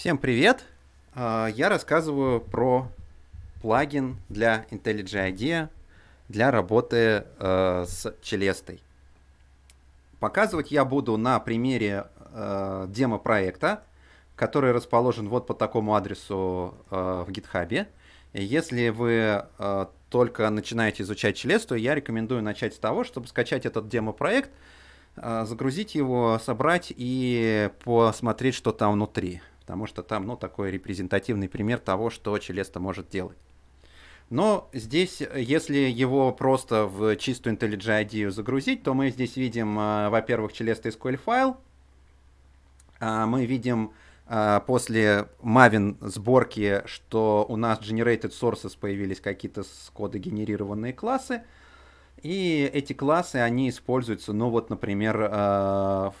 Всем привет! А, я рассказываю про плагин для IntelliJ IDEA для работы э, с Челестой. Показывать я буду на примере э, демо-проекта, который расположен вот по такому адресу э, в GitHub. если вы только начинаете изучать Челесту, я рекомендую начать с того, чтобы скачать этот демо-проект, загрузить его, собрать и посмотреть, что там внутри потому что там, ну, такой репрезентативный пример того, что Челеста может делать. Но здесь, если его просто в чистую IntelliJ IDE загрузить, то мы здесь видим, а, во-первых, Челеста SQL файл, а, мы видим а, после Maven сборки, что у нас Generated Sources появились какие-то с кода генерированные классы, и эти классы, они используются, ну вот, например, в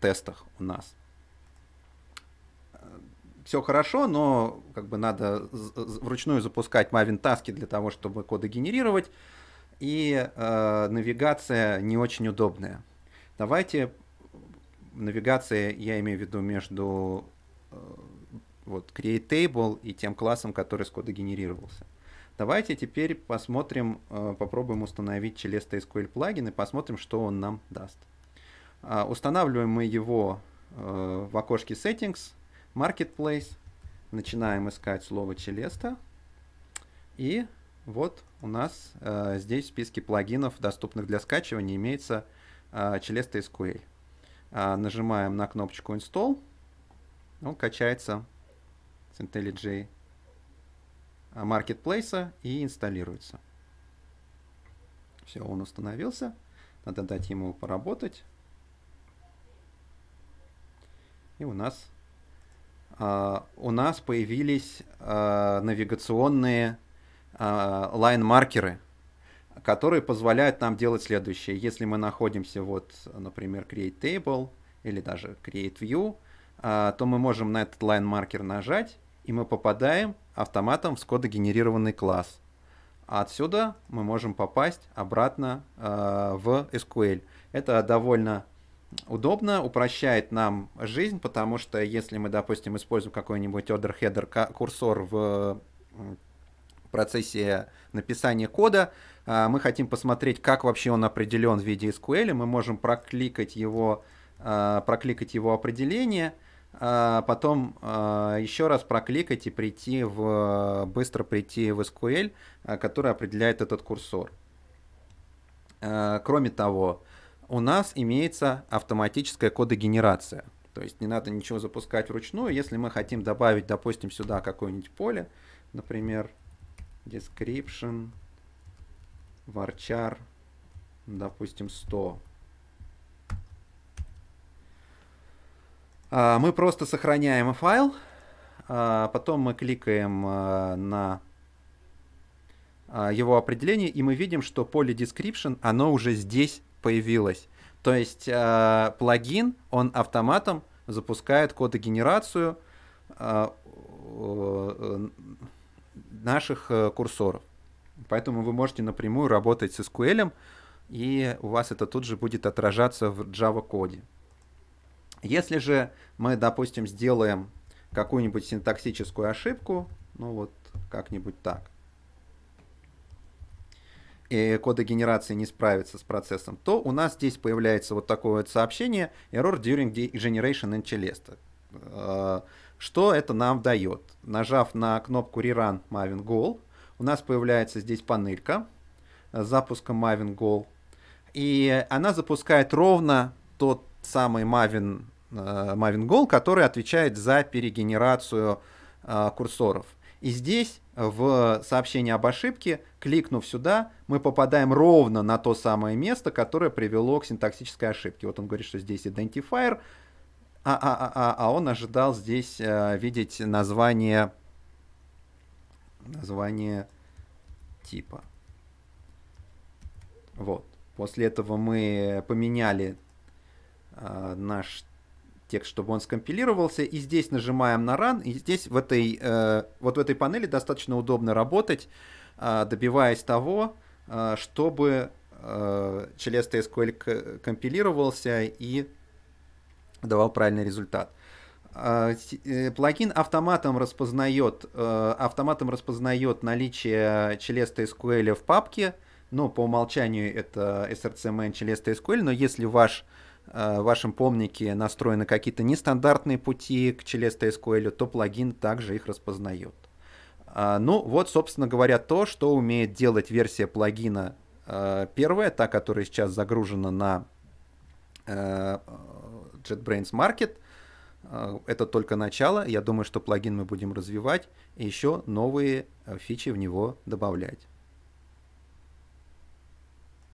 тестах у нас все хорошо, но как бы надо вручную запускать Maven таски для того, чтобы коды генерировать, и э, навигация не очень удобная. Давайте навигация, я имею в виду между э, вот create table и тем классом, который с кода генерировался. Давайте теперь посмотрим, э, попробуем установить Chelesta SQL плагин и посмотрим, что он нам даст. Э, устанавливаем мы его э, в окошке settings, Marketplace. Начинаем искать слово Челеста. И вот у нас э, здесь в списке плагинов, доступных для скачивания, имеется э, Celesta SQL. Э, нажимаем на кнопочку Install. Он качается с IntelliJ Marketplace и инсталируется. Все, он установился. Надо дать ему поработать. И у нас а, у нас появились а, навигационные а, лайн-маркеры, которые позволяют нам делать следующее. Если мы находимся, вот, например, Create Table или даже Create View, то мы можем на этот лайн-маркер нажать, и мы попадаем автоматом в скодогенерированный класс. отсюда мы можем попасть обратно в SQL. Это довольно удобно, упрощает нам жизнь, потому что если мы, допустим, используем какой-нибудь order header курсор в процессе написания кода, а, мы хотим посмотреть, как вообще он определен в виде SQL, мы можем прокликать его, а, прокликать его определение, а, потом еще раз прокликать и прийти в, быстро прийти в SQL, который определяет этот курсор. Кроме того, у нас имеется автоматическая кодогенерация. То есть не надо ничего запускать вручную. Если мы хотим добавить, допустим, сюда какое-нибудь поле, например, description, varchar, допустим, 100. А, мы просто сохраняем файл, а, потом мы кликаем а, на его определение, и мы видим, что поле description, оно уже здесь появилась. То есть э, плагин, он автоматом запускает кодогенерацию э, э, наших э, курсоров. Поэтому вы можете напрямую работать с SQL, и у вас это тут же будет отражаться в Java коде. Если же мы, допустим, сделаем какую-нибудь синтаксическую ошибку, ну вот как-нибудь так, кода генерации не справится с процессом, то у нас здесь появляется вот такое вот сообщение error during generation interlist. Э, что это нам дает? Нажав на кнопку Rerun Maven Goal, у нас появляется здесь панелька с запуском Maven Goal, и она запускает ровно тот самый Maven, э, Maven Goal, который отвечает за перегенерацию э, курсоров – и здесь в сообщении об ошибке, кликнув сюда, мы попадаем ровно на то самое место, которое привело к синтаксической ошибке. Вот он говорит, что здесь identifier, а, а, а, а он ожидал здесь э, видеть название, название типа. Вот. После этого мы поменяли э, наш текст, чтобы он скомпилировался. И здесь нажимаем на Run, и здесь в этой, э, вот в этой панели достаточно удобно работать, э, добиваясь того, э, чтобы э, Celeste SQL компилировался и давал правильный результат. Э, э, плагин автоматом распознает, э, автоматом распознает наличие Celeste SQL в папке, но ну, по умолчанию это SRCMN Celeste SQL, но если ваш Э, в вашем помнике настроены какие-то нестандартные пути к ChiliSTSQL, то плагин также их распознает. А, ну вот, собственно говоря, то, что умеет делать версия плагина э, первая, та, которая сейчас загружена на э, JetBrains Market. Это только начало. Я думаю, что плагин мы будем развивать и еще новые фичи в него добавлять.